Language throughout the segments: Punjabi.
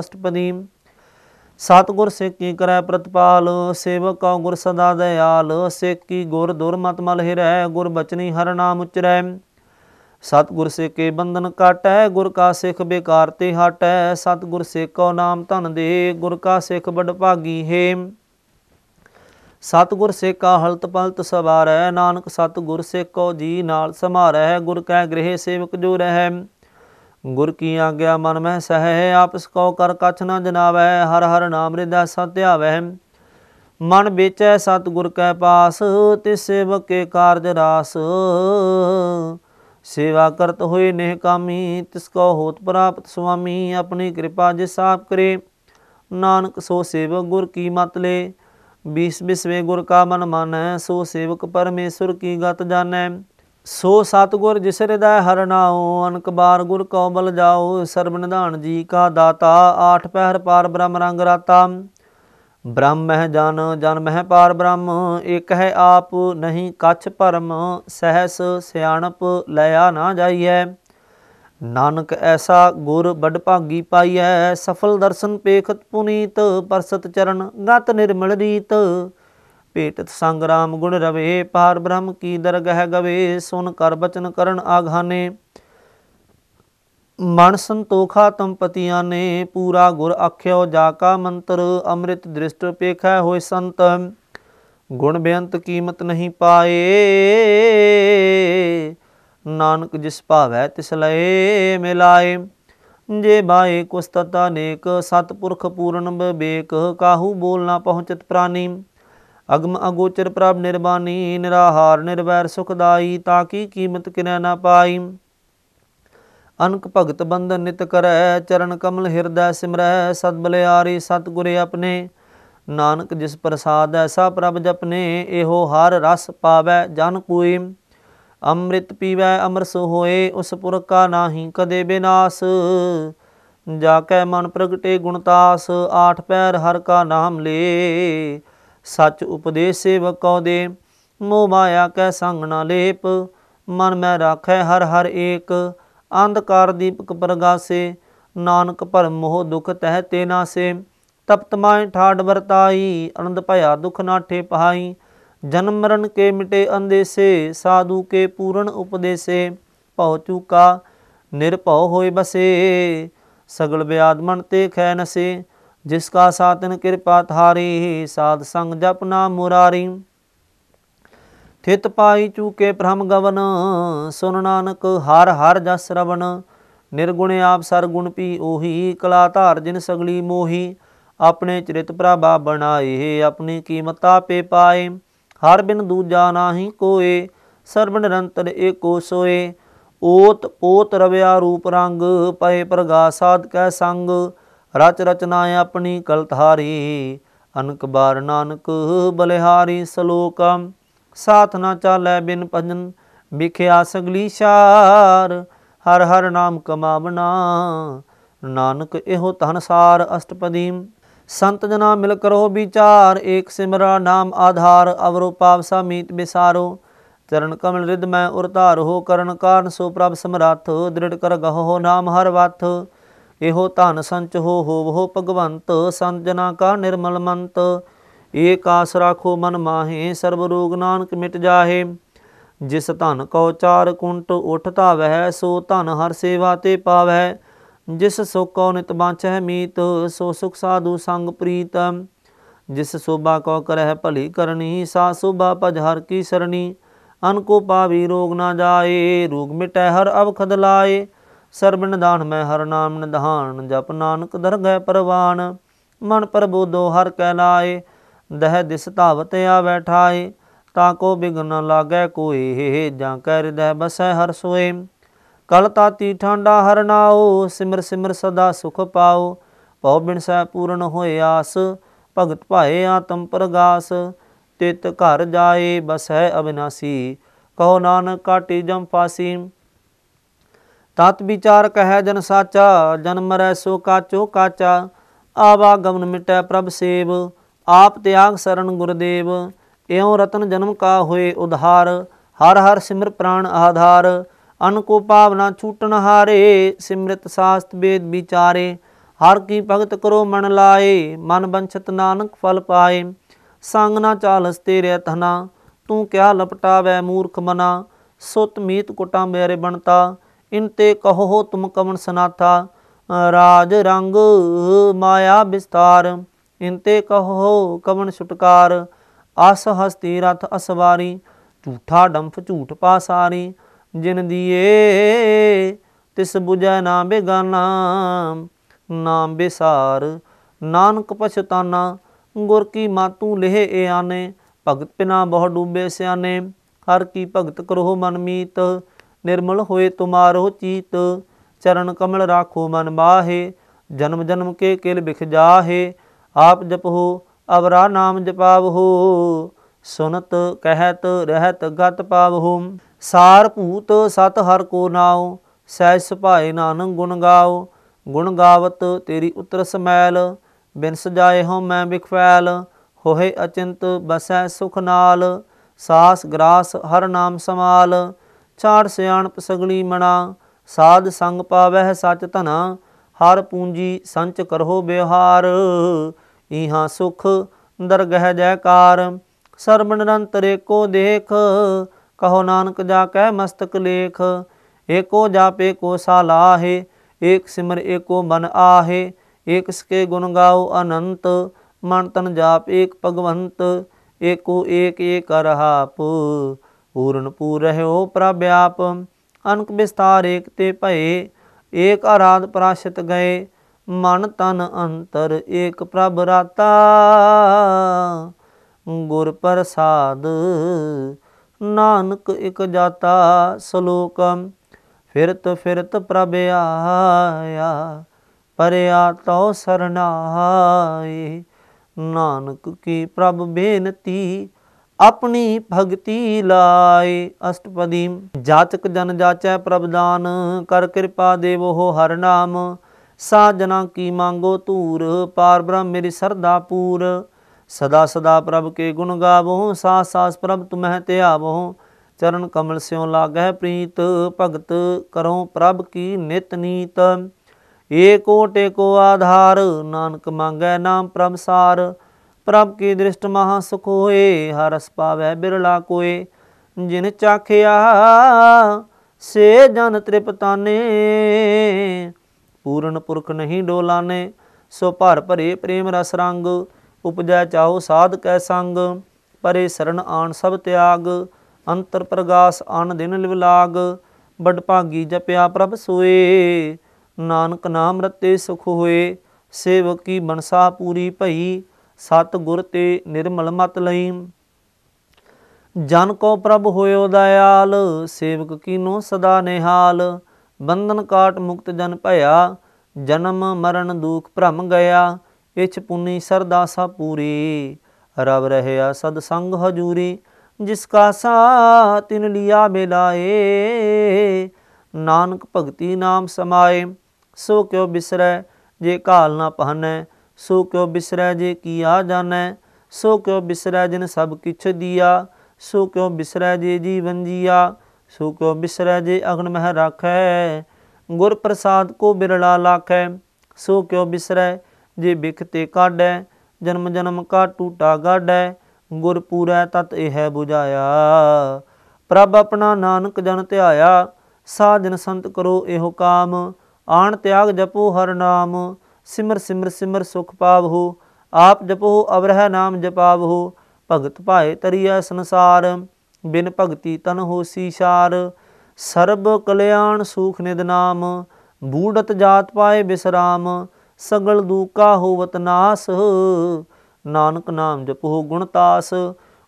ਅਸ਼ਟਪਦੀ ਸਤਗੁਰ ਸੇ ਕੀ ਕਰੈ ਪ੍ਰਤਪਾਲ ਸੇਵਕਾ ਗੁਰ ਸਦਾ ਦਇਆਲ ਸੇ ਕੀ ਗੁਰ ਦੁਰਮਤ ਮਲ ਹਿਰੈ ਗੁਰ ਬਚਨੀ ਹਰ ਨਾਮ ਉਚਰੈ ਸਤਗੁਰ ਸੇਕੇ ਬੰਧਨ ਕਾਟੈ ਗੁਰ ਕਾ ਸਿੱਖ ਬੇਕਾਰ ਤੇ ਹਟੈ ਸਤਗੁਰ ਸੇ ਕੋ ਨਾਮ ਧਨ ਦੇ ਗੁਰ ਕਾ ਸਿੱਖ ਬੜ ਭਾਗੀ ਹੈ ਸਤਗੁਰ ਸੇਕਾ ਕਾ ਹਲਤ ਪਲਤ ਸਵਾਰੈ ਨਾਨਕ ਸਤਗੁਰ ਸੇ ਕੋ ਜੀ ਨਾਲ ਸਮਾਰੈ ਗੁਰ ਕੈ ਗ੍ਰਹਿ ਸੇਵਕ ਜੋ ਰਹਿ ਗੁਰ ਕੀ ਆਗਿਆ ਮਨ ਮਹਿ ਸਹਿ ਆਪਸ ਕੋ ਕਰ ਕਛ ਨਾ ਜਨਾਵੈ ਹਰ ਹਰ ਨਾਮ ਰਿਦਾ ਸਤਿਆਵੈ ਮਨ ਵੇਚੈ ਸਤ ਗੁਰ ਕੈ ਪਾਸ ਤਿਸ ਸੇਵਕ ਕੇ ਕਾਰਜ ਰਾਸ ਸੇਵਾ ਕਰਤ ਹੋਏ ਨਿਹ ਕਾਮੀ ਤਿਸ ਕੋ ਹੋਤ ਪ੍ਰਾਪਤ ਸੁਆਮੀ ਆਪਣੀ ਕਿਰਪਾ ਜੇ ਸਾਫ ਕਰੇ ਨਾਨਕ ਸੋ ਸੇਵਕ ਗੁਰ ਕੀ ਮਤ ਲੇ ਬਿਸਵੇਂ ਗੁਰ ਕਾ ਮਨ ਮਨ ਸੋ ਸੇਵਕ ਪਰਮੇਸ਼ਰ ਕੀ ਗਤ ਜਾਣੈ ਸੋ ਸਤਗੁਰ ਜਿਸਰ ਦਾ ਹਰਨਾਉ ਅਨਕ ਬਾਰ ਗੁਰ ਕਉ ਬਲ ਜਾਉ ਸਰਬ ਨਿਧਾਨ ਜੀ ਕਾ ਦਾਤਾ ਆਠ ਪਹਿਰ ਪਾਰ ਬ੍ਰਹਮ ਰੰਗ ਰਾਤਾ ਬ੍ਰਹਮ ਮਹਿ ਜਨ ਜਨ ਮਹਿ ਪਾਰ ਬ੍ਰਹਮ ਇਕ ਹੈ ਆਪ ਨਹੀਂ ਕਛ ਪਰਮ ਸਹਸ ਸਿਆਣਪ ਲਿਆ ਨਾ ਜਾਈਐ ਨਾਨਕ ਐਸਾ ਗੁਰ ਬੜ ਭਾਗੀ ਪਾਈਐ ਸਫਲ ਦਰਸ਼ਨ ਪੇਖਤ ਪੁਨੀਤ ਪਰਸਤ ਚਰਨ ਗਤ ਨਿਰਮਲ ਰੀਤ ਭੇਟਤ ਸੰਗ ਰਾਮ ਗੁਣ ਰਵੇ ਪਾਰ ਬ੍ਰਹਮ ਕੀ ਦਰਗਹਿ ਗਵੇ ਸੁਨ ਕਰ ਬਚਨ ਕਰਨ ਆਘਾਨੇ ਮਨ ਸੰਤੋਖਾ ਤੁਮ ਪਤੀਆਂ ਨੇ ਪੂਰਾ ਗੁਰ ਆਖਿਓ ਜਾ ਕਾ ਮੰਤਰ ਅੰਮ੍ਰਿਤ ਦ੍ਰਿਸ਼ਟ ਪੇਖੈ ਹੋਇ ਸੰਤ ਗੁਣ ਬੇਅੰਤ ਕੀਮਤ ਨਹੀਂ ਪਾਏ ਨਾਨਕ ਜਿਸ ਭਾਵੈ ਤਿਸ ਲਏ ਮਿਲਾਏ ਜੇ ਬਾਏ ਕੁਸਤਤਾ ਨੇਕ ਸਤਪੁਰਖ ਪੂਰਨ ਬਿਵੇਕ ਕਾਹੂ ਬੋਲ ਨਾ ਪਹੁੰਚਤ ਪ੍ਰਾਨੀ ਅਗਮ ਅਗੋਚਰ ਪ੍ਰਭ ਨਿਰਬਾਨੀ ਨਿਰਾਹਾਰ ਨਿਰਵੈਰ ਸੁਖਦਾਈ ਤਾਂ ਕੀ ਕੀਮਤ ਕਿਨੈ ਨਾ ਪਾਈ ਅਨਕ ਭਗਤ ਬੰਧਨ ਨਿਤ ਕਰੈ ਚਰਨ ਕਮਲ ਹਿਰਦੈ ਸਿਮਰੈ ਸਤ ਬਲਿਆਰੀ ਸਤ ਗੁਰੇ ਆਪਣੇ ਨਾਨਕ ਜਿਸ ਪ੍ਰਸਾਦ ਐਸਾ ਪ੍ਰਭ ਜਪਨੇ ਇਹੋ ਹਰ ਰਸ ਪਾਵੈ ਜਨ ਕੋਈ ਅੰਮ੍ਰਿਤ ਪੀਵੈ ਅਮਰਸ ਹੋਏ ਉਸ ਪੁਰਖ ਕਾ ਨਾਹੀ ਕਦੇ ਬినాਸ ਜਾ ਕੈ ਮਨ ਪ੍ਰਗਟੇ ਗੁਣਤਾਸ ਆਠ ਪੈਰ ਹਰ ਕਾ ਨਾਮ ਲੇ ਸੱਚ ਉਪਦੇਸ਼ ਸੇਵਕ ਦੇ ਮੋਹ ਮਾਇਆ ਕੈ ਸੰਗ ਨਾ ਲੇਪ ਮਨ ਮੈਂ ਰਾਖੈ ਹਰ ਹਰ ਏਕ ਅੰਧਕਾਰ ਦੀਪਕ ਪ੍ਰਗਾਸੇ ਨਾਨਕ ਭਰਮ ਮੋਹ ਦੁਖ ਤਹਿ ਤੇ ਨਾਸੇ ਤਪਤ ਮਾਇ ਠਾੜ ਵਰਤਾਈ ਅਨੰਦ ਭਇਆ ਦੁਖ ਨਾਠੇ ਪਹਾਈ ਜਨਮ ਮਰਨ ਕੇ ਮਿਟੇ ਅੰਦੇਸੇ ਸਾਧੂ ਕੇ ਪੂਰਨ ਉਪਦੇਸੇ ਭਉ ਚੂਕਾ ਨਿਰਭਉ ਹੋਏ ਬਸੇ ਸਗਲ ਬਿਆਦ ਮਨ ਤੇ ਖੈ ਨਸੇ ਜਿਸ ਕਾ ਸਾਤਨ ਕਿਰਪਾ ਧਾਰੇ ਸਾਧ ਸੰਗ ਜਪ ਨਾਮ ਮੁਰਾਰੀ ਥਿਤ ਪਾਈ ਚੂਕੇ ਬ੍ਰਹਮ ਗਵਨ ਸੁਨ ਨਾਨਕ ਹਰ ਹਰ ਜਸ ਰਵਨ ਨਿਰਗੁਣ ਆਪ ਸਰਗੁਣ ਪੀ ਉਹੀ ਕਲਾ ਧਾਰ ਜਿਨ ਸਗਲੀ ਮੋਹੀ ਆਪਣੇ ਚਰਿਤ ਪ੍ਰਭਾ ਬਣਾਏ ਆਪਣੀ ਕੀਮਤ ਆਪੇ ਪਾਏ ਹਰ ਬਿਨ ਦੂਜਾ ਨਾਹੀ ਕੋਏ ਸਰਬ ਨਿਰੰਤਰ ਏਕੋ ਸੋਏ ਓਤ ਪੋਤ ਰਵਿਆ ਰੂਪ ਰੰਗ ਪਏ ਸਾਧ ਕੈ ਸੰਗ ਰਚ ਰਚਨਾ ਆਪਣੀ ਕਲਤਹਾਰੀ ਅਨਕ ਬਾਰ ਨਾਨਕ ਬਲਿਹਾਰੀ ਸ਼ਲੋਕ ਸਾਥ ਨਾ ਚਾਲੈ ਬਿਨ ਭਜਨ ਵਿਖਿਆ ਸਗਲੀ ਸ਼ਾਰ ਹਰ ਹਰ ਨਾਮ ਕਮਾਵਨਾ ਨਾਨਕ ਇਹੋ ਤਨਸਾਰ ਅਸ਼ਟਪਦੀ ਸੰਤ ਜਨਾ ਮਿਲ ਕਰੋ ਵਿਚਾਰ ਏਕ ਸਿਮਰਾ ਨਾਮ ਆਧਾਰ ਅਵਰੋ ਪਾਪ ਸਮੀਤ ਬਿਸਾਰੋ ਚਰਨ ਕਮਲ ਰਿਦ ਮੈਂ ਉਰਤਾਰ ਹੋ ਕਰਨ ਕਾਰਨ ਸੋ ਪ੍ਰਭ ਸਮਰੱਥ ਦ੍ਰਿੜ ਕਰ ਗਹੋ ਨਾਮ ਹਰ ਵਾਥ ਇਹੋ ਧਨ ਸੰਚ ਹੋ ਹੋਵੋ ਭਗਵੰਤ ਸੰਜਨਾ ਕਾ ਨਿਰਮਲ ਮੰਤ ਏਕ ਆਸ ਰਾਖੋ ਮਨ ਮਾਹੇ ਸਰਬ ਰੋਗ ਨਾਨਕ ਮਿਟ ਜਾਹੇ ਜਿਸ ਧਨ ਕੋ ਚਾਰ ਕੁੰਟ ਉਠਤਾ ਵਹਿ ਸੋ ਧਨ ਹਰ ਸੇਵਾ ਤੇ ਪਾਵੈ ਜਿਸ ਸੁਖ ਕੋ ਨਿਤ ਬਾਂਚੈ ਮੀਤ ਸੋ ਸੁਖ ਸਾਧੂ ਸੰਗ ਪ੍ਰੀਤ ਜਿਸ ਸੋਭਾ ਕੋ ਕਰਹਿ ਭਲੀ ਕਰਨੀ ਸਾ ਸੋਭਾ ਭਜ ਹਰ ਕੀ ਸਰਣੀ ਅਨ ਕੋ ਪਾਵੀ ਰੋਗ ਨਾ ਜਾਏ ਰੋਗ ਮਿਟੈ ਹਰ ਅਵਖਦ ਲਾਏ ਸਰਬ ਨਿਧਾਨ ਮੈਂ ਹਰ ਨਾਮ ਨਿਧਾਨ ਜਪ ਨਾਨਕ ਦਰਗਹਿ ਪਰਵਾਨ ਮਨ ਪ੍ਰਬੋਧੋ ਹਰ ਕੈ ਲਾਏ ਦਹਿ ਦਿਸ ਧਾਵਤ ਆ ਬੈਠਾਏ ਤਾਂ ਕੋ ਬਿਗਨ ਲਾਗੈ ਕੋਈ ਜਾਂ ਕੈ ਹਿਰਦੈ ਬਸੈ ਹਰ ਸੋਏ ਕਲ ਤਾਤੀ ਠਾਂਡਾ ਹਰ ਨਾਓ ਸਿਮਰ ਸਿਮਰ ਸਦਾ ਸੁਖ ਪਾਓ ਭਉ ਬਿਨਸੈ ਪੂਰਨ ਹੋਏ ਆਸ ਭਗਤ ਭਾਏ ਆਤਮ ਪ੍ਰਗਾਸ ਤਿਤ ਘਰ ਜਾਏ ਬਸੈ ਅਬਨਾਸੀ ਕਹੋ ਨਾਨਕ ਕਾਟੀ ਜਮ ਫਾਸੀ ਤਤ ਵਿਚਾਰ ਕਹੈ ਜਨ ਸਾਚਾ ਜਨਮ ਰੈ ਸੋ ਕਾਚੋ ਕਾਚਾ ਆਵਾ ਗਮਨ ਮਿਟੈ ਪ੍ਰਭ ਸੇਵ ਆਪ ਤਿਆਗ ਸਰਣ ਗੁਰਦੇਵ ਇਉ ਰਤਨ ਜਨਮ ਕਾ ਹੋਏ ਉਧਾਰ ਹਰ ਹਰ ਸਿਮਰ ਪ੍ਰਾਣ ਆਧਾਰ ਅਨ ਕੋ ਭਾਵਨਾ ਛੂਟਨ ਹਾਰੇ ਸਿਮਰਤ ਸਾਸਤ ਬੇਦ ਵਿਚਾਰੇ ਹਰ ਕੀ ਭਗਤ ਕਰੋ ਮਨ ਲਾਏ ਮਨ ਬੰਛਤ ਨਾਨਕ ਫਲ ਪਾਏ ਸੰਗ ਨਾ ਚਾਲਸ ਤੇਰੇ ਤਨਾ ਤੂੰ ਕਿਆ ਲਪਟਾਵੇ ਮੂਰਖ ਮਨਾ ਸੁਤ ਮੀਤ ਕੁਟਾ ਮੇਰੇ ਬਣਤਾ ਇੰਤੇ ਕਹੋ ਤੁਮ कमन ਸਨਾਥਾ ਰਾਜ ਰੰਗ ਮਾਇਆ ਵਿਸਤਾਰ ਇੰਤੇ ਕਹੋ ਕਵਨ ਛੁਟਕਾਰ ਅਸ ਹਸਤੀ ਰਥ ਅਸਵਾਰੀ ਝੂਠਾ ਡੰਫ ਝੂਠ ਪਾਸਾਰੀ ਜਿਨ ਦੀਏ ਤਿਸ 부ਜੈ ਨਾ ਬੇਗਾਨਾ ਨਾਮ ਬਿਸਾਰ ਨਾਨਕ ਪਛਤਾਨਾ ਗੁਰ ਕੀ ਮਾਤੂ ਲਹਿ ਏ ਆਨੇ ਭਗਤ ਪਿਨਾ ਬਹੁ ਡੂਬੇ ਸਿਆਨੇ ਹਰ ਕੀ ਭਗਤ ਕਰੋ ਮਨ ਮੀਤ ਨਿਰਮਲ ਹੋਏ ਤੁਮਾਰੋ ਚੀਤ ਚਰਨ ਕਮਲ ਰਾਖੋ ਮਨ ਮਾਹੇ ਜਨਮ ਜਨਮ ਕੇ ਕਿਲ ਬਿਖ ਜਾਹੇ ਆਪ ਜਪੋ ਅਵਰਾ ਨਾਮ ਜਪਾਵਹੋ ਸੁਨਤ ਕਹਿਤ ਰਹਿਤ ਗਤ ਪਾਵਹੋ ਸਾਰ ਭੂਤ ਸਤ ਹਰ ਕੋ ਨਾਉ ਸਹਿ ਸੁਭਾਏ ਨਾਨਕ ਗੁਣ ਗਾਓ ਗੁਣ ਗਾਵਤ ਤੇਰੀ ਉਤਰ ਸਮੈਲ ਬਿਨਸ ਜਾਏ ਹਉ ਮੈਂ ਬਿਖਵੈਲ ਹੋਏ ਅਚਿੰਤ ਬਸੈ ਸੁਖ ਨਾਲ ਸਾਸ ਗਰਾਸ ਹਰ ਨਾਮ ਸਮਾਲ ਛਾੜ ਸਿਆਣਪ ਸਗਣੀ ਮਣਾ ਸਾਧ ਸੰਗ ਪਾਵਹਿ ਸਚ ਧਨਾ ਹਰ ਪੂੰਜੀ ਸੰਚ ਕਰੋ ਬਿਹਾਰ ਇਹਾ ਸੁਖ ਦਰਗਹਿ ਜੈਕਾਰ ਸਰਬ ਨਿਰੰਤਰ ਕੋ ਦੇਖ ਕਹੋ ਨਾਨਕ ਜਾ ਕੈ ਮਸਤਕ ਲੇਖ ਏਕੋ ਜਾਪੇ ਕੋ ਸਾਲਾਹੇ ਏਕ ਸਿਮਰ ਏਕੋ ਮਨ ਆਹੇ ਏਕ ਸਕੇ ਗੁਣ ਗਾਓ ਅਨੰਤ ਮਨ ਤਨ ਜਾਪ ਏਕ ਭਗਵੰਤ ਏਕੋ ਏਕ ਏਕ ਰਹਾਪ ਪੂਰਨ ਪੂਰ ਰਹਿਓ ਪ੍ਰਭ ਆਪ ਅਨਕ ਵਿਸਤਾਰ ਏਕ ਤੇ ਭਏ ਏਕ ਆਰਾਧ ਪ੍ਰਾਸ਼ਿਤ ਗਏ ਮਨ ਤਨ ਅੰਤਰ ਏਕ ਪ੍ਰਭ ਰਾਤਾ ਗੁਰ ਪ੍ਰਸਾਦ ਨਾਨਕ ਇਕ ਜਾਤਾ ਸ਼ਲੋਕ ਫਿਰਤ ਫਿਰਤ ਪ੍ਰਭ ਆਇਆ ਪਰਿਆ ਤਉ ਸਰਨਾਏ ਨਾਨਕ ਕੀ ਪ੍ਰਭ ਬੇਨਤੀ ਆਪਣੀ ਭਗਤੀ ਲਾਏ ਅਸ਼ਟਪਦੀ ਜਾਚਕ ਜਨ ਜਾਚੈ ਪ੍ਰਭ ਦਾਨ ਕਰ ਕਿਰਪਾ ਦੇਵੋ ਹਰ ਨਾਮ ਸਾਜਨਾ ਕੀ ਮੰਗੋ ਧੂਰ ਪਾਰ ਬ੍ਰਹਮ ਮੇਰੀ ਸਰਦਾ ਪੂਰ ਸਦਾ ਸਦਾ ਪ੍ਰਭ ਕੇ ਗੁਣ ਗਾਵੋ ਸਾਸ ਸਾਸ ਪ੍ਰਭ ਤੁਮਹਿ ਧਿਆਵੋ ਚਰਨ ਕਮਲ ਸਿਉ ਲਾਗੈ ਪ੍ਰੀਤ ਭਗਤ ਕਰੋ ਪ੍ਰਭ ਕੀ ਨਿਤ ਨੀਤ ਏਕੋ ਟੇਕੋ ਆਧਾਰ ਨਾਨਕ ਮੰਗੈ ਨਾਮ ਪ੍ਰਭ ਸਾਰ ਪ੍ਰਭ ਕੀ ਦ੍ਰਿਸ਼ਟ ਮਹਾ ਸੁਖ ਹੋਏ ਹਰਸ ਪਾਵੇ ਪਾਵੈ ਬਿਰਲਾ ਕੋਏ ਜਿਨ ਚਾਖਿਆ ਸੇ ਜਨ ਤ੍ਰਿਪਤਾਨੇ ਪੂਰਨ ਪੁਰਖ ਨਹੀਂ ਡੋਲਾਨੇ ਸੋ ਭਰ ਭਰੇ ਪ੍ਰੇਮ ਰਸ ਰੰਗ ਉਪਜੈ ਚਾਹੋ ਸਾਧ ਕੈ ਸੰਗ ਪਰੇ ਸਰਣ ਆਣ ਸਭ ਤਿਆਗ ਅੰਤਰ ਪ੍ਰਗਾਸ ਆਨ ਦਿਨ ਲਿਵਲਾਗ ਬੜ ਭਾਗੀ ਜਪਿਆ ਪ੍ਰਭ ਸੋਏ ਨਾਨਕ ਨਾਮ ਰਤੇ ਸੁਖ ਹੋਏ ਸੇਵਕੀ ਮਨਸਾ ਪੂਰੀ ਭਈ ਸਤ ਗੁਰ ਤੇ ਨਿਰਮਲ ਮਤ ਲਈ ਜਨ ਕੋ ਪ੍ਰਭ ਹੋਇਓ ਦਇਆਲ ਸੇਵਕ ਕੀਨੋ ਸਦਾ ਨਿਹਾਲ ਬੰਧਨ ਕਾਟ ਮੁਕਤ ਜਨ ਭਇਆ ਜਨਮ ਮਰਨ ਦੁਖ ਭ੍ਰਮ ਗਿਆ ਇਛ ਪੁਨੀ ਸਰਦਾ ਸਾ ਪੂਰੀ ਰਵ ਰਹਿਆ ਸਦ ਸੰਗ ਹਜੂਰੀ ਜਿਸ ਕਾ ਸਾ ਤਿਨ ਲਿਆ ਮਿਲਾਏ ਨਾਨਕ ਭਗਤੀ ਨਾਮ ਸਮਾਏ ਸੋ ਕਿਉ ਬਿਸਰੈ ਜੇ ਕਾਲ ਨਾ ਪਹਨੈ ਸੋ ਕਿਉ ਬਿਸਰੈ ਜੇ ਆ ਜਾਣੈ ਸੋ ਕਿਉ ਬਿਸਰੈ ਜਿਨ ਸਭ ਕਿਛ ਦੀਆ ਸੋ ਕਿਉ ਬਿਸਰੈ ਜੇ ਜੀਵਨ ਜੀਆ ਸੋ ਕਿਉ ਬਿਸਰੈ ਜੇ ਅਗਨ ਮਹਿ ਰਾਖੈ ਗੁਰ ਪ੍ਰਸਾਦ ਕੋ ਬਿਰਲਾ ਲਾਖੈ ਸੋ ਕਿਉ ਬਿਸਰੈ ਜੇ ਬਿਖ ਤੇ ਕਾਢੈ ਜਨਮ ਜਨਮ ਕਾ ਟੂਟਾ ਗਾਢੈ ਗੁਰ ਪੂਰੈ ਤਤ ਇਹ 부ਝਾਇਆ ਪ੍ਰਭ ਆਪਣਾ ਨਾਨਕ ਜਨ ਧਿਆਇਆ ਸਾਜਨ ਸੰਤ ਕਰੋ ਇਹੋ ਕਾਮ ਆਣ ਤਿਆਗ ਜਪੋ ਹਰ ਨਾਮ ਸਿਮਰ ਸਿਮਰ ਸਿਮਰ ਸੁਖ ਪਾਵਹੁ ਆਪ ਜਪੋ ਅਵਰਹ ਨਾਮ ਜਪਾਵਹੁ ਭਗਤ ਭਾਏ ਤਰੀਆ ਸੰਸਾਰ ਬਿਨ ਭਗਤੀ ਤਨ ਹੋਸੀ ਸਾਰ ਸਰਬ ਕਲਿਆਣ ਸੂਖ ਨਿਦ ਨਾਮ ਬੂੜਤ ਜਾਤ ਪਾਏ ਬਿਸਰਾਮ ਸਗਲ ਦੂਕਾ ਹੋਵਤ ਨਾਸ ਨਾਨਕ ਨਾਮ ਜਪੋ ਗੁਣਤਾਸ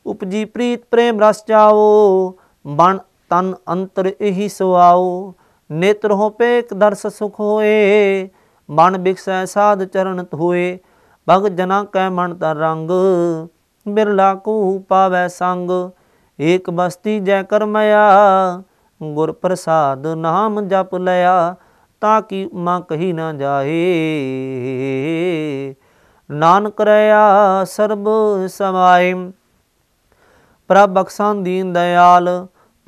ਉਪਜੀ ਪ੍ਰੀਤ ਪ੍ਰੇਮ ਰਸ ਚਾਓ ਮਨ ਤਨ ਅੰਤਰ ਇਹੀ ਸੁਆਓ ਨੇਤਰ ਹੋ ਪੇਕ ਦਰਸ ਸੁਖ ਹੋਏ ਮਨ ਬਿਕਸੈ ਸਾਧ ਚਰਨ ਹੋਏ ਭਗਤ ਜਨਾ ਕੈ ਮਨ ਤਰ ਰੰਗ ਬਿਰਲਾ ਕੋ ਪਾਵੈ ਸੰਗ ਏਕ ਬਸਤੀ ਜੈ ਕਰਮਿਆ ਗੁਰ ਪ੍ਰਸਾਦ ਨਾਮ ਜਪ ਲਿਆ ਤਾਂ ਕੀ ਮਾ ਕਹੀ ਨਾ ਜਾਏ ਨਾਨਕ ਰਿਆ ਸਰਬ ਸਮਾਏ ਪ੍ਰਭ ਬਖਸਾਂ ਦੀਨ ਦਇਆਲ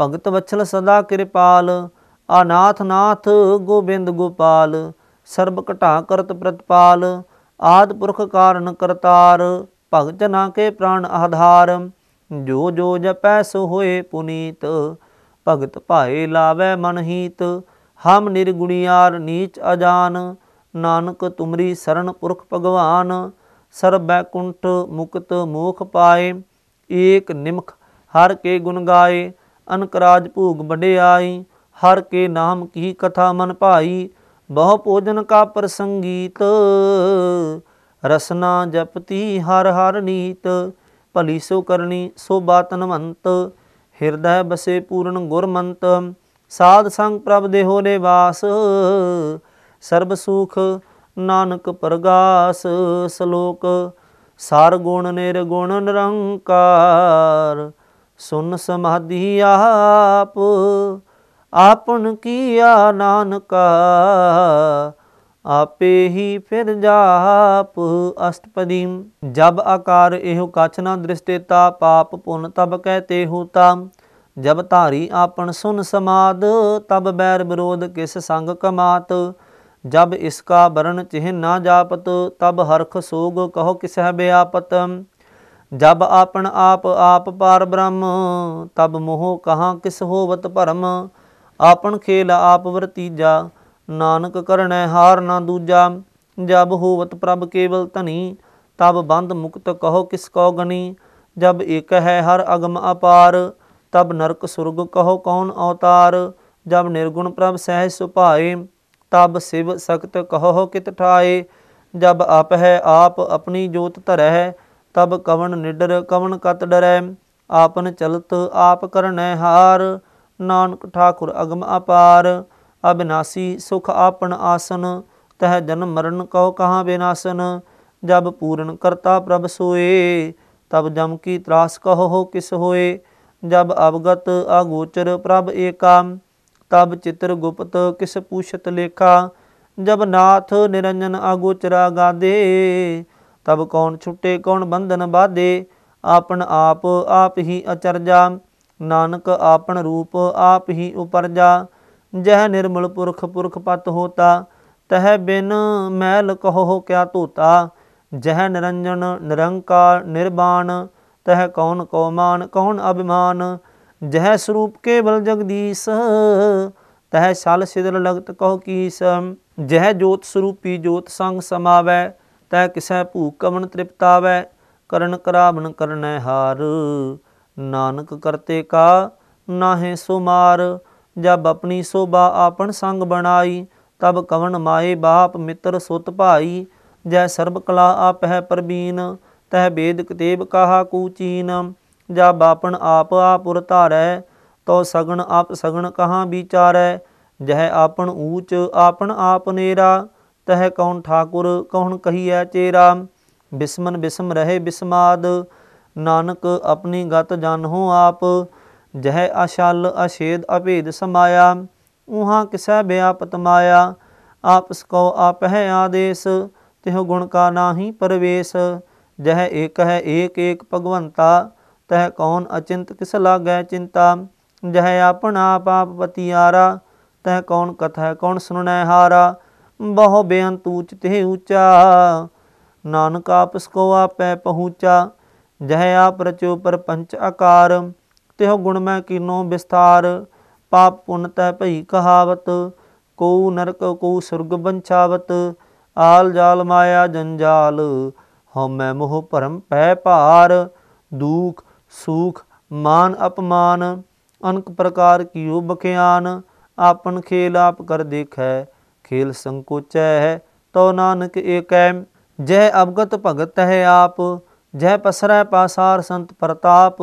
ਭਗਤ ਵਛਲ ਸਦਾ ਕਿਰਪਾਲ ਅਨਾਥ ਨਾਥ ਗੋਬਿੰਦ ਗੋਪਾਲ ਸਰਬ ਘਟਾ ਕਰਤ ਪ੍ਰਤਪਾਲ ਆਦ ਪੁਰਖ ਕਾਰਨ ਕਰਤਾਰ ਭਗਤ ਨਾ ਕੇ ਪ੍ਰਾਨ ਆਧਾਰ ਜੋ ਜੋ ਜਪੈ ਸੋ ਹੋਏ ਪੁਨੀਤ ਭਗਤ ਭਾਏ ਲਾਵੇ ਮਨ ਹੀਤ ਹਮ ਨਿਰਗੁਣਿਆਰ ਨੀਚ ਅਜਾਨ ਨਾਨਕ ਤੁਮਰੀ ਸਰਨ ਪੁਰਖ ਭਗਵਾਨ ਸਰਬੈ ਕੁੰਠ ਮੁਕਤ ਮੋਖ ਪਾਏ ਏਕ ਨਿਮਖ ਹਰ ਕੇ ਗੁਣ ਗਾਏ ਅਨਕਰਾਜ ਭੂਗ ਵਡਿਆਈ ਹਰ ਕੇ ਨਾਮ ਕੀ ਕਥਾ ਮਨ ਭਾਈ ਬਹੁ ਭੋਜਨ ਕਾ ਪ੍ਰਸੰਗੀਤ ਰਸਨਾ ਜਪਤੀ ਹਰ ਹਰ ਨੀਤ ਭਲੀ ਸੋ ਕਰਨੀ ਸੋ ਬਾਤਨਵੰਤ ਹਿਰਦੈ ਬਸੇ ਪੂਰਨ ਗੁਰਮੰਤ ਸਾਧ ਸੰਗ ਪ੍ਰਭ ਦੇ ਹੋਲੇ ਵਾਸ ਸਰਬ ਸੁਖ ਨਾਨਕ ਪ੍ਰਗਾਸ ਸ਼ਲੋਕ ਸਾਰ ਗੁਣ ਨਿਰਗੁਣ ਨਿਰੰਕਾਰ ਸੁਨ ਸਮਾਧੀ ਆਪ ਆਪਨ ਕੀਆ ਨਾਨਕਾ ਆਪੇ ਹੀ ਫਿਰ ਜਾਪ ਅਸ਼ਟਪਦੀ ਜਬ ਆਕਾਰ ਇਹੋ ਦ੍ਰਿਸ਼ਟੇ ਤਾ ਪਾਪ ਪੁਨ ਤਬ ਕਹਿ ਤੇ ਤਾ ਜਬ ਧਾਰੀ ਆਪਨ ਸੁਨ ਸਮਾਦ ਤਬ ਬੈਰ ਵਿਰੋਧ ਕਿਸ ਸੰਗ ਕਮਾਤ ਜਬ ਇਸ ਕਾ ਬਰਨ ਚਿਹ ਨਾ ਜਾਪਤ ਤਬ ਹਰਖ ਸੋਗ ਕਹੋ ਹੈ ਬਿਆਪਤ ਜਬ ਆਪਨ ਆਪ ਆਪ ਪਾਰ ਬ੍ਰਹਮ ਤਬ ਮੋਹ ਕਹਾ ਕਿਸ ਹੋਵਤ ਭਰਮ ਆਪਨ ਖੇਲ ਆਪ ਵਰਤੀਜਾ ਨਾਨਕ ਕਰਨੈ ਹਾਰ ਨਾ ਦੂਜਾ ਜਬ ਹੋਵਤ ਪ੍ਰਭ ਕੇਵਲ ਧਨੀ ਤਬ ਬੰਦ ਮੁਕਤ ਕਹੋ ਕਿਸ ਕੋ ਗਣੀ ਜਬ ਇਕ ਹੈ ਹਰ ਅਗਮ ਅਪਾਰ ਤਬ ਨਰਕ ਸੁਰਗ ਕਹੋ ਕੌਣ ਅਵਤਾਰ ਜਬ ਨਿਰਗੁਣ ਪ੍ਰਭ ਸਹਿ ਸੁਭਾਏ ਤਬ ਸਿਵ ਸਖਤ ਕਹੋ ਕਿਤ ਠਾਏ ਜਬ ਆਪ ਹੈ ਆਪ ਆਪਣੀ ਜੋਤ ਧਰੈ ਤਬ ਕਵਣ ਨਿਡਰ ਕਵਣ ਕਤ ਡਰੈ ਆਪਨ ਚਲਤ ਆਪ ਕਰਨੈ ਹਾਰ ਨਾਨਕ ਠਾਕੁਰ ਅਗਮ ਅਪਾਰ ਅਬਿਨਾਸੀ ਸੁਖ ਆਪਨ ਆਸਨ ਤਹ ਜਨਮ ਮਰਨ ਕਉ ਕਹਾ ਬਿਨਾਸਨ ਜਬ ਪੂਰਨ ਕਰਤਾ ਪ੍ਰਭ ਸੋਏ ਤਬ ਜਮ ਕੀ ਤਰਾਸ ਕਹੋ ਹੋ ਕਿਸ ਹੋਏ ਜਬ ਅਵਗਤ ਅਗੋਚਰ ਪ੍ਰਭ ਏਕਾ ਤਬ ਚਿਤਰ ਗੁਪਤ ਕਿਸ ਪੂਛਤ ਲੇਖਾ ਜਬ ਨਾਥ ਨਿਰੰਜਨ ਅਗੋਚਰਾ ਗਾਦੇ ਤਬ ਕੌਣ ਛੁੱਟੇ ਕੌਣ ਬੰਧਨ ਬਾਦੇ ਆਪਨ ਆਪ ਆਪ ਹੀ ਅਚਰਜਾ ਨਾਨਕ ਆਪਨ ਰੂਪ ਆਪ ਹੀ ਉਪਰਜਾ ਜਹ ਨਿਰਮਲ ਪੁਰਖ ਪੁਰਖ ਪਤ ਹੋਤਾ ਤਹ ਬਿਨ ਮੈਲ ਕਹੋ ਕਿਆ ਧੋਤਾ ਜਹ ਨਿਰੰਜਨ ਨਿਰੰਕਾਰ ਨਿਰਬਾਨ ਤਹ ਕੌਣ ਕੌਮਾਨ ਕੌਣ ਅਭਿਮਾਨ ਜਹ ਸਰੂਪ ਕੇਵਲ ਜਗਦੀਸ਼ ਤਹ ਛਲ ਸਿਦਲ ਲਗਤ ਕਹੋ ਕੀਸ ਜਹ ਜੋਤ ਸਰੂਪੀ ਜੋਤ ਸੰਗ ਸਮਾਵੈ ਤਹ ਕਿਸੈ ਭੂਕ ਕਮਨ ਤ੍ਰਿਪਤਾਵੈ ਕਰਨ ਕਰਾਵਨ ਕਰਨੈ ਹਾਰ ਨਾਨਕ ਕਰਤੇ ਕਾ ਨਾਹੇ ਸੁਮਾਰ ਜਬ ਆਪਣੀ ਸੋਭਾ ਆਪਣ ਸੰਗ ਬਣਾਈ ਤਬ ਕਵਨ ਮਾਏ ਬਾਪ ਮਿੱਤਰ ਸੁਤ ਭਾਈ ਜੈ ਸਰਬ ਕਲਾ ਆਪਹਿ ਪਰਬੀਨ ਤਹਿ ਬੇਦ ਕਤੇਬ ਕਹਾ ਕੂਚੀਨ ਜਬ ਆਪਣ ਆਪ ਆਪੁਰ ਧਾਰੈ ਤੋ ਸਗਣ ਆਪ ਸਗਣ ਕਹਾ ਵਿਚਾਰੈ ਜਹ ਆਪਣ ਊਚ ਆਪਣ ਆਪ ਨੇਰਾ ਤਹ ਕੌਣ ਠਾਕੁਰ ਕੌਣ ਕਹੀਐ ਚੇਰਾ ਬਿਸਮਨ ਬਿਸਮ ਰਹੇ ਬਿਸਮਾਦ ਨਾਨਕ ਆਪਣੀ ਗਤ ਜਾਣਹੁ ਆਪ ਜਹ ਅਸ਼ਲ ਅਸ਼ੇਦ ਅਭੇਦ ਸਮਾਇਆ ਉਹਾਂ ਕਿਸੈ ਬਿਆਪਤ ਮਾਇਆ ਆਪਸ ਕੋ ਆਪਹਿ ਆਦੇਸ ਤਿਹੋ ਗੁਣ ਕਾ ਨਾਹੀ ਪਰਵੇਸ ਜਹ ਏਕ ਹੈ ਏਕ ਏਕ ਭਗਵੰਤਾ ਤਹਿ ਕੌਣ ਅਚਿੰਤ ਕਿਸ ਲਾਗੈ ਚਿੰਤਾ ਜਹ ਆਪਣਾ ਆਪ ਆਪ ਪਤਿਆਰਾ ਤਹਿ ਕੌਣ ਕਥੈ ਕੌਣ ਸੁਣਨੈ ਹਾਰਾ ਬਹੁ ਬੇਅੰਤ ਊਚ ਤਿਹ ਊਚਾ ਨਾਨਕ ਆਪਸ ਕੋ ਆਪੈ ਪਹੁੰਚਾ ਜਹ ਆਪ ਰਚਿਓ ਪਰ ਪੰਚ ਆਕਾਰ ਤਿਹ ਗੁਣ ਮੈਂ ਕਿਨੋ ਵਿਸਤਾਰ ਪਾਪ ਪੁੰਨ ਤੈ ਭਈ ਕਹਾਵਤ ਕੋ ਨਰਕ ਕੋ ਸੁਰਗ ਬੰਛਾਵਤ ਆਲ ਜਾਲ ਮਾਇਆ ਜੰਜਾਲ ਹਉ ਮੈਂ ਮੋਹ ਭਰਮ ਪੈ ਭਾਰ ਦੁਖ ਸੁਖ ਮਾਨ ਅਪਮਾਨ ਅਨਕ ਪ੍ਰਕਾਰ ਕੀਓ ਬਖਿਆਨ ਆਪਨ ਖੇਲ ਆਪ ਕਰ ਦੇਖੈ ਖੇਲ ਸੰਕੋਚੈ ਤੋ ਨਾਨਕ ਏਕੈ ਜੈ ਅਵਗਤ ਭਗਤ ਹੈ ਆਪ ਜੈ ਪਸਰੈ ਪਾਸਾਰ ਸੰਤ ਪ੍ਰਤਾਪ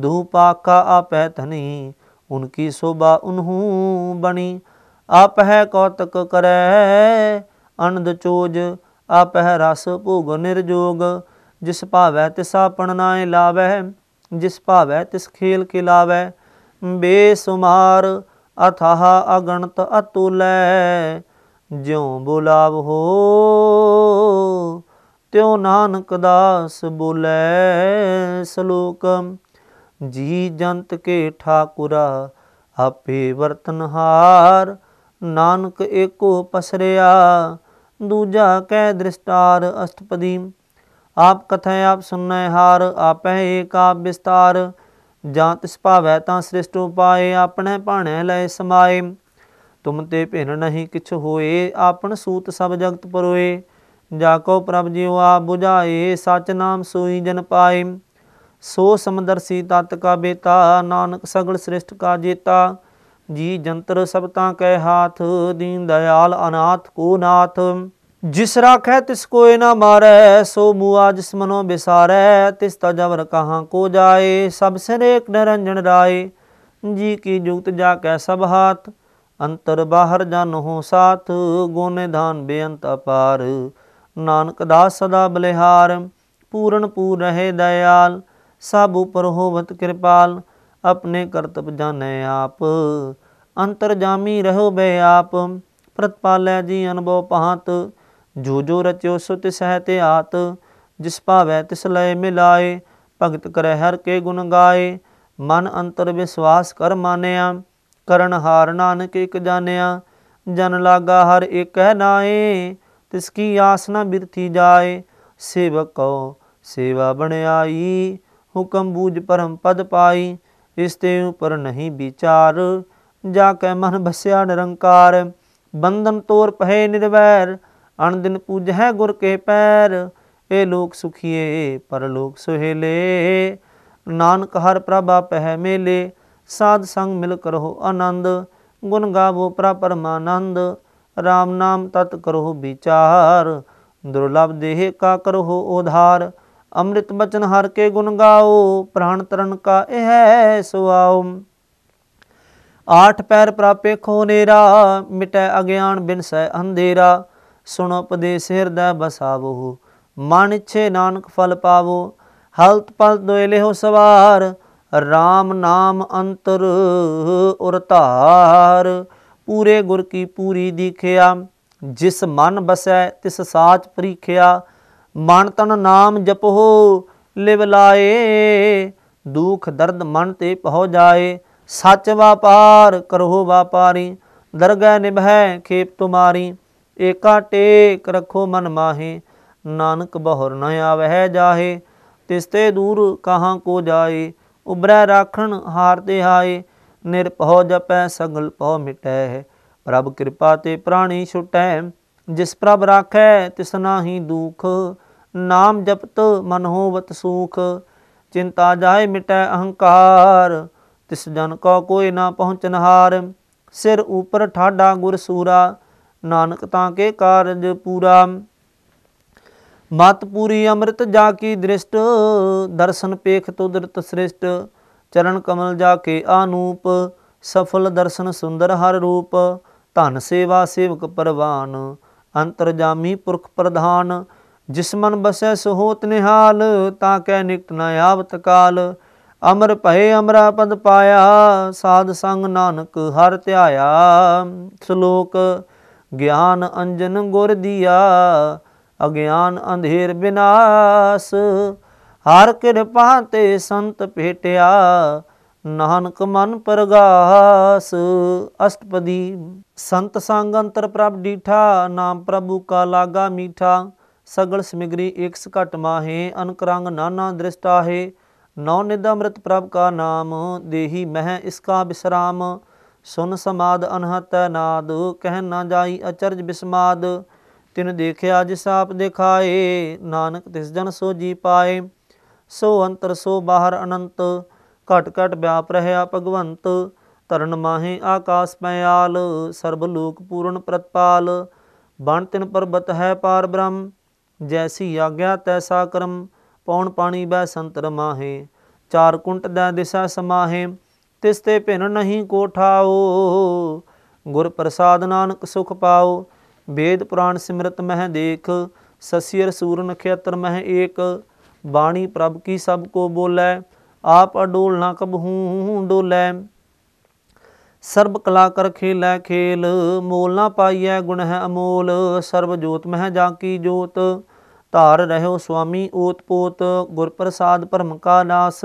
ਦੂ ਪਾਕਾ ਆਪੈ ਧਨੀ ਉਨਕੀ ਸੋਭਾ ਉਨਹੂ ਬਣੀ ਆਪਹਿ ਕੌਤਕ ਕਰੈ ਅਨੰਦ ਚੋਜ ਆਪਹਿ ਰਸ ਭੋਗ ਨਿਰਜੋਗ ਜਿਸ ਭਾਵੈ ਤਿਸ ਆਪਣ ਨਾਏ ਲਾਵੈ ਜਿਸ ਭਾਵੈ ਤਿਸ ਖੇਲ ਕੇ ਲਾਵੈ ਬੇਸੁਮਾਰ ਅਥਾਹ ਅਗਣਤ ਅਤੁਲੈ ਜਿਉ ਬੁਲਾਵ ਹੋ ਤਿਉ ਨਾਨਕ ਦਾਸ ਬੋਲੇ ਸ਼ਲੋਕ ਜੀ ਜੰਤ ਕੇ ਠਾਕੁਰਾ ਆਪੇ ਵਰਤਨਹਾਰ ਨਾਨਕ ਏਕੋ ਪਸਰਿਆ ਦੂਜਾ ਕਹਿ ਦ੍ਰਿਸ਼ਟਾਰ ਅਸ਼ਟਪਦੀ ਆਪ ਕਥੈ ਆਪ ਸੁਨੈ ਹਾਰ ਆਪੈ ਏਕ ਆਪ ਵਿਸਤਾਰ ਜਾਂ ਤਿਸ ਭਾਵੈ ਤਾਂ ਸ੍ਰਿਸ਼ਟ ਉਪਾਏ ਆਪਣੇ ਭਾਣੇ ਲੈ ਸਮਾਏ ਤੁਮ ਤੇ ਭਿਨ ਨਹੀਂ ਕਿਛ ਹੋਏ ਆਪਨ ਸੂਤ ਸਭ ਜਗਤ ਪਰੋਏ ਜਾ ਕੋ ਪ੍ਰਭ ਜੀਉ ਆ 부ਝਾਏ ਸਚ ਨਾਮ ਸੋਈ ਜਨ ਪਾਏ ਸੋ ਸਮਦਰ ਸੀ ਤਤ ਕਾ ਬੇਤਾ ਨਾਨਕ ਸਗਲ ਸ੍ਰਿਸ਼ਟ ਕਾ ਜੀਤਾ ਜੀ ਜੰਤਰ ਸਭ ਤਾਂ ਕੈ ਹਾਥ ਦੀਨ ਦਇਆਲ ਅਨਾਥ ਕੋ ਨਾਥ ਜਿਸ ਰਾਖੈ ਤਿਸ ਕੋਇ ਨਾ ਮਾਰੈ ਸੋ ਮੂਆ ਜਿਸ ਮਨੋ ਬਿਸਾਰੈ ਤਿਸ ਤਾ ਜਵਰ ਕਹਾਂ ਕੋ ਜਾਏ ਸਭ ਸਿਰੇਕ ਨਰੰਜਨ ਰਾਏ ਜੀ ਕੀ ਜੁਗਤ ਜਾ ਕੈ ਸਭ ਹਾਥ ਅੰਤਰ ਬਾਹਰ ਜਨ ਹੋ ਸਾਥ ਗੋਨੇ ਧਾਨ ਬੇਅੰਤ ਅਪਾਰ ਨਾਨਕ ਦਾ ਸਦਾ ਬਲਿਹਾਰ ਪੂਰਨ ਪੂਰ ਰਹੇ ਦਇਆਲ ਸਭ ਉਪਰ ਹੋਵਤ ਕਿਰਪਾਲ ਆਪਣੇ ਕਰਤਬ ਜਾਣੈ ਆਪ ਅੰਤਰ ਜਾਮੀ ਰਹੋ ਬੇ ਆਪ ਪ੍ਰਤਪਾਲੈ ਜੀ ਅਨੁਭਵ ਪਹਾਤ ਜੋ ਜੋ ਰਚਿਓ ਸੁਤਿ ਤਿਸ ਆਤ ਜਿਸ ਭਾਵੈ ਤਿਸ ਲੈ ਮਿਲਾਏ ਭਗਤ ਕਰੈ ਹਰ ਕੇ ਗੁਣ ਗਾਏ ਮਨ ਅੰਤਰ ਵਿਸਵਾਸ ਕਰ ਮਾਨਿਆ ਕਰਨ ਹਾਰ ਨਾਨਕ ਇਕ ਜਾਣਿਆ ਜਨ ਲਾਗਾ ਹਰ ਇਕ ਹੈ ਨਾਏ ਤਿਸ ਕੀ ਆਸ ਨਾ ਬਿਰਤੀ ਜਾਏ ਸੇਵਕੋ ਸੇਵਾ ਬਣਾਈ ਹੁਕਮ ਬੂਝ ਪਰਮ ਪਦ ਪਾਈ ਇਸ ਤੇ ਉਪਰ ਨਹੀਂ ਵਿਚਾਰ ਜਾ ਕੈ ਮਨ ਬਸਿਆ ਨਿਰੰਕਾਰ ਬੰਧਨ ਤੋਰ ਪਹੇ ਨਿਰਵੈਰ ਅਣ ਦਿਨ ਪੂਜੈ ਗੁਰ ਕੇ ਪੈਰ ਇਹ ਲੋਕ ਸੁਖੀਏ ਪਰਲੋਕ ਸੁਹੇਲੇ ਨਾਨਕ ਹਰ ਪ੍ਰਭਾ ਪਹਿ ਮੇਲੇ ਸਾਧ ਸੰਗ ਮਿਲ ਕਰੋ ਆਨੰਦ ਗੁਣ ਗਾਵੋ ਪ੍ਰਪਰਮਾਨੰਦ ਰਾਮ ਨਾਮ ਤਤ ਕਰੋ ਵਿਚਾਰ ਦੁਰਲਭ ਦੇਹ ਕਾ ਕਰੋ ਉਧਾਰ ਅੰਮ੍ਰਿਤ ਬਚਨ ਹਰ ਕੇ ਗੁਣ ਗਾਓ ਪ੍ਰਾਣ ਤਰਨ ਕਾ ਇਹ ਸੁਆਉ ਆਠ ਪੈਰ ਪ੍ਰਾਪੇ ਖੋ ਨੇਰਾ ਮਿਟੈ ਅਗਿਆਨ ਬਿਨ ਸੈ ਅੰਧੇਰਾ ਸੁਣ ਉਪਦੇਸ ਹਿਰਦੈ ਬਸਾਵੋ ਮਨ ਛੇ ਨਾਨਕ ਫਲ ਪਾਵੋ ਹਲਤ ਪਲ ਦੁਇਲੇ ਹੋ ਸਵਾਰ ਰਾਮ ਨਾਮ ਅੰਤਰ ਉਰਤਾਰ ਪੂਰੇ ਗੁਰ ਕੀ ਪੂਰੀ ਦੀਖਿਆ ਜਿਸ ਮਨ ਬਸੈ ਤਿਸ ਸਾਚ ਪ੍ਰੀਖਿਆ ਮਨ ਤਨ ਨਾਮ ਜਪੋ ਲਿਵ ਲਾਏ ਦੁਖ ਦਰਦ ਮਨ ਤੇ ਪਹੁ ਜਾਏ ਸੱਚ ਵਾਪਾਰ ਕਰੋ ਵਾਪਾਰੀ ਦਰਗਹਿ ਨਿਭੈ ਖੇਪ ਤੁਮਾਰੀ ਏਕਾ ਟੇਕ ਰਖੋ ਮਨ ਮਾਹੇ ਨਾਨਕ ਬਹੁਰ ਨ ਆਵਹਿ ਜਾਹੇ ਤਿਸ ਤੇ ਦੂਰ ਕਹਾਂ ਕੋ ਜਾਏ ਉਬਰੈ ਰਾਖਣ ਹਾਰ ਤੇ ਹਾਏ ਨਿਰਭਉ ਜਪੈ ਸਗਲ ਪਉ ਮਿਟੈ ਪ੍ਰਭ ਕਿਰਪਾ ਤੇ ਪ੍ਰਾਣੀ ਛੁਟੈ ਜਿਸ ਪ੍ਰਭ ਰਾਖੈ ਤਿਸ ਨਾਹੀ ਦੁਖ ਨਾਮ ਜਪਤ ਮਨ ਹੋਵਤ ਸੁਖ ਚਿੰਤਾ ਜਾਏ ਮਿਟੈ ਅਹੰਕਾਰ ਤਿਸ ਜਨ ਕੋ ਕੋਈ ਨਾ ਹਾਰ ਸਿਰ ਉਪਰ ਠਾਡਾ ਗੁਰ ਸੂਰਾ ਨਾਨਕ ਤਾਂ ਕੇ ਕਾਰਜ ਪੂਰਾ ਮਤ ਪੂਰੀ ਅੰਮ੍ਰਿਤ ਜਾ ਕੀ ਦ੍ਰਿਸ਼ਟ ਦਰਸ਼ਨ ਪੇਖ ਤੁਦਰਤ ਸ੍ਰਿਸ਼ਟ ਚਰਨ ਕਮਲ ਜਾ ਕੇ ਆਨੂਪ ਸਫਲ ਦਰਸ਼ਨ ਸੁੰਦਰ ਹਰ ਰੂਪ ਧਨ ਸੇਵਾ ਸੇਵਕ ਪਰਵਾਨ ਅੰਤਰਜਾਮੀ ਪੁਰਖ ਪ੍ਰਧਾਨ ਜਿਸ ਮਨ ਬਸੈ ਸੋਹਤ ਨਿਹਾਲ ਤਾਂ ਕੈ ਨਿਕਟ ਨਾ ਆਵਤ ਕਾਲ ਅਮਰ ਭਏ ਅਮਰਾ ਪਦ ਪਾਇਆ ਸਾਧ ਸੰਗ ਨਾਨਕ ਹਰ ਧਿਆਇਆ ਸ਼ਲੋਕ ਗਿਆਨ ਅੰਜਨ ਗੁਰ ਦੀਆ ਅਗਿਆਨ ਅੰਧੇਰ ਬਿਨਾਸ਼ ਹਰ ਕਿਰਪਾ ਤੇ ਸੰਤ ਭੇਟਿਆ ਨਾਨਕ ਮਨ ਪਰਗਾਸ ਅਸ਼ਟਪਦੀ ਸੰਤ ਸੰਗ ਅੰਤਰ ਪ੍ਰਭ ਡੀਠਾ ਨਾਮ ਪ੍ਰਭੂ ਕਾ ਲਾਗਾ ਮੀਠਾ ਸਗਲ ਸਮਗਰੀ ਇਕਸ ਘਟ ਮਾਹੇ ਅਨਕਰੰਗ ਨਾਨਾ ਦ੍ਰਿਸ਼ਟਾ ਹੈ ਨੌ ਨਿਦ ਅੰਮ੍ਰਿਤ ਪ੍ਰਭ ਕਾ ਨਾਮ ਦੇਹੀ ਮਹਿ ਇਸ ਕਾ ਬਿਸਰਾਮ ਸੁਨ ਸਮਾਦ ਅਨਹਤ ਨਾਦ ਕਹਿ ਨਾ ਜਾਈ ਅਚਰਜ ਬਿਸਮਾਦ ਤਿਨ ਦੇਖਿਆ ਜਿਸ ਆਪ ਦਿਖਾਏ ਨਾਨਕ ਤਿਸ ਜਨ ਸੋ ਜੀ ਪਾਏ ਸੋ ਅੰਤਰ ਸੋ ਬਾਹਰ ਅਨੰਤ ਘਟ ਘਟ ਵਿਆਪ ਰਹਾ ਭਗਵੰਤ ਤਰਨ ਮਾਹੇ ਆਕਾਸ ਪਿਆਲ ਸਰਬ ਲੋਕ ਪੂਰਨ ਪ੍ਰਤਪਾਲ ਬਣ ਤਿਨ ਪਰਬਤ ਹੈ ਪਾਰ ਬ੍ਰਹਮ ਜੈਸੀ ਆਗਿਆ ਤੈਸਾ ਕਰਮ ਪੌਣ ਪਾਣੀ ਬੈ ਸੰਤਰ ਮਾਹੇ ਚਾਰ ਕੁੰਟ ਦਾ ਦਿਸ਼ਾ ਸਮਾਹੇ ਤਿਸ ਤੇ ਭਿਨ ਨਹੀਂ ਕੋਠਾਓ ਗੁਰ ਪ੍ਰਸਾਦ ਨਾਨਕ ਸੁਖ ਪਾਓ ਵੇਦ ਪੁਰਾਣ ਸਿਮਰਤ ਮਹਿ ਦੇਖ ਸਸੀਰ ਸੂਰਨ ਖੇਤਰ ਮਹਿ ਏਕ ਬਾਣੀ ਪ੍ਰਭ ਕੀ ਸਭ ਕੋ ਬੋਲੇ ਆਪ ਅਡੋਲ ਨਾ ਹੂੰ ਡੋਲੇ ਸਰਬ ਕਲਾ ਕਰ ਖੇਲੇ ਖੇਲ ਮੋਲ ਨਾ ਪਾਈਐ ਗੁਣ ਹੈ ਅਮੋਲ ਸਰਬ ਜੋਤ ਮਹਿ ਜਾ ਕੀ ਜੋਤ ਧਾਰ ਰਹਿਓ ਸੁਆਮੀ ਓਤ ਪੋਤ ਗੁਰ ਪ੍ਰਸਾਦ ਪਰਮ ਕਾ ਨਾਸ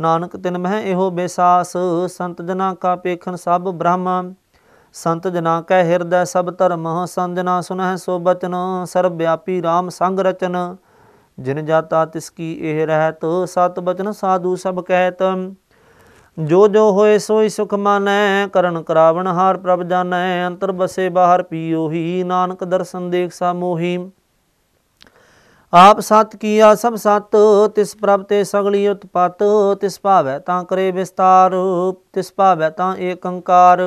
ਨਾਨਕ ਤਿਨ ਮਹਿ ਇਹੋ ਬੇਸਾਸ ਸੰਤ ਜਨਾ ਕਾ ਪੇਖਨ ਸਭ ਬ੍ਰਹਮ ਸੰਤ ਜਨਾ ਕੈ ਹਿਰਦੈ ਸਭ ਧਰਮ ਸੰਤ ਜਨਾ ਸੁਨਹਿ ਸੋ ਬਚਨ ਸਰਬ ਵਿਆਪੀ RAM ਸੰਗ ਰਚਨ ਜਿਨ ਜਾਤਾ ਤਿਸ ਕੀ ਇਹ ਰਹਿਤ ਸਤ ਬਚਨ ਸਾਧੂ ਸਭ ਕਹਿਤ ਜੋ ਜੋ ਹੋਏ ਸੋਈ ਸੁਖ ਮਾਨੈ ਕਰਨ ਕਰਾਵਣ ਹਾਰ ਪ੍ਰਭ ਜਾਣੈ ਅੰਤਰ ਬਸੇ ਬਾਹਰ ਪੀਓਹੀ ਨਾਨਕ ਦਰਸ਼ਨ ਦੇਖ ਸਾਮੋਹੀ ਆਪ ਸਤ ਕੀਆ ਸਭ ਸਤ ਤਿਸ ਪ੍ਰਭ ਤੇ ਸਗਲੀ ਉਤਪਤ ਤਿਸ ਭਾਵੈ ਤਾਂ ਕਰੇ ਵਿਸਤਾਰ ਤਿਸ ਭਾਵੈ ਤਾਂ ਏਕੰਕਾਰ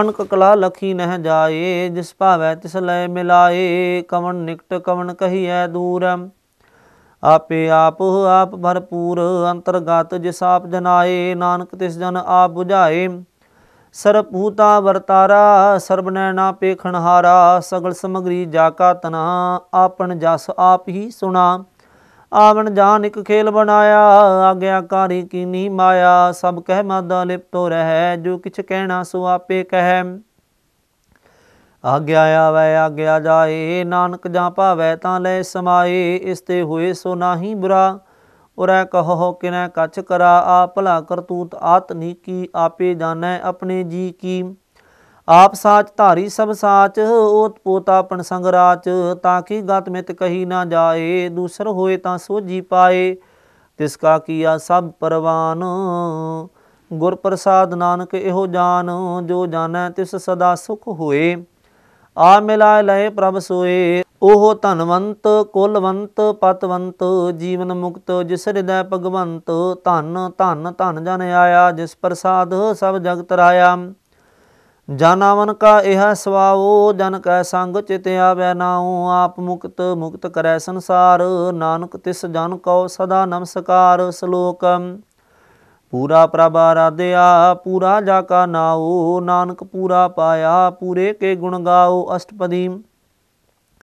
ਅਨਕ ਕਲਾ ਲਖੀ ਨਹਿ ਜਾਏ ਜਿਸ ਭਾਵੈ ਤਿਸ ਲੈ ਮਿਲਾਏ ਕਵਣ ਨਿਕਟ ਕਵਣ ਕਹੀਐ ਦੂਰਮ ਆਪੇ ਆਪ ਆਪ ਭਰਪੂਰ ਅੰਤਰਗਤ ਜਿਸ ਆਪ ਜਨਾਏ ਨਾਨਕ ਤਿਸ ਜਨ ਆਪ 부ਝਾਏ ਸਰਬ ਭੂਤਾ ਵਰਤਾਰਾ ਸਰਬ ਨੈਣਾ ਪੇਖਣਹਾਰਾ ਸਗਲ ਸਮਗਰੀ ਜਾ ਕਾ ਤਨਾ ਆਪਨ ਜਸ ਆਪ ਹੀ ਸੁਣਾ ਆਵਣ ਜਾਨ ਇੱਕ ਖੇਲ ਬਣਾਇਆ ਆਗਿਆਕਾਰੀ ਕੀਨੀ ਮਾਇਆ ਸਭ ਕਹਿ ਮਾਦਾ ਲਿਪਤੋ ਰਹਿ ਜੋ ਕਿਛ ਕਹਿਣਾ ਸੋ ਆਪੇ ਕਹਿ ਆਗਿਆ ਆਵੇ ਆਗਿਆ ਜਾਏ ਨਾਨਕ ਜਾਂ ਭਾਵੇ ਤਾਂ ਲੈ ਸਮਾਏ ਇਸ ਤੇ ਹੋਏ ਸੋ ਨਾਹੀ ਬੁਰਾ ਉਰੈ ਕਹੋ ਕਿਨੈ ਕਛ ਕਰਾ ਆ ਭਲਾ ਕਰਤੂਤ ਆਤ ਨੀਕੀ ਆਪੇ ਜਾਣੈ ਆਪਣੇ ਜੀ ਕੀ ਆਪ ਸਾਚ ਧਾਰੀ ਸਭ ਸਾਚ ਓਤ ਪੋਤਾ ਆਪਣ ਸੰਗ ਰਾਚ ਤਾਂ ਕੀ ਗਤ ਮਿਤ ਕਹੀ ਨਾ ਜਾਏ ਦੂਸਰ ਹੋਏ ਤਾਂ ਸੋਜੀ ਪਾਏ ਤਿਸ ਕਾ ਕੀਆ ਸਭ ਪਰਵਾਨ ਗੁਰ ਪ੍ਰਸਾਦ ਨਾਨਕ ਇਹੋ ਜਾਨ ਜੋ ਜਾਣੈ ਤਿਸ ਸਦਾ ਸੁਖ ਹੋਏ ਆ ਮਿਲਾ ਲੈ ਪ੍ਰਭ ਸੋਏ ਉਹ ਧਨਵੰਤ ਕੁਲਵੰਤ ਪਤਵੰਤ ਜੀਵਨ ਮੁਕਤ ਜਿਸ ਹਿਰਦੈ ਭਗਵੰਤ ਧਨ ਧਨ ਧਨ ਜਨ ਆਇਆ ਜਿਸ ਪ੍ਰਸਾਦ ਸਭ ਜਗਤ ਰਾਇਆ ਜਨ ਕਾ ਇਹ ਸਵਾਉ ਜਨ ਕੈ ਸੰਗ ਚਿਤ ਆਵੈ ਨਾਉ ਆਪ ਮੁਕਤ ਮੁਕਤ ਕਰੈ ਸੰਸਾਰ ਨਾਨਕ ਤਿਸ ਜਨ ਕਉ ਸਦਾ ਨਮਸਕਾਰ ਸਲੋਕ ਪੂਰਾ ਪ੍ਰਭ ਆਰਾਧਿਆ ਪੂਰਾ ਜਾ ਕਾ ਨਾਉ ਨਾਨਕ ਪੂਰਾ ਪਾਇਆ ਪੂਰੇ ਕੇ ਗੁਣ ਗਾਓ ਅਸ਼ਟਪਦੀਮ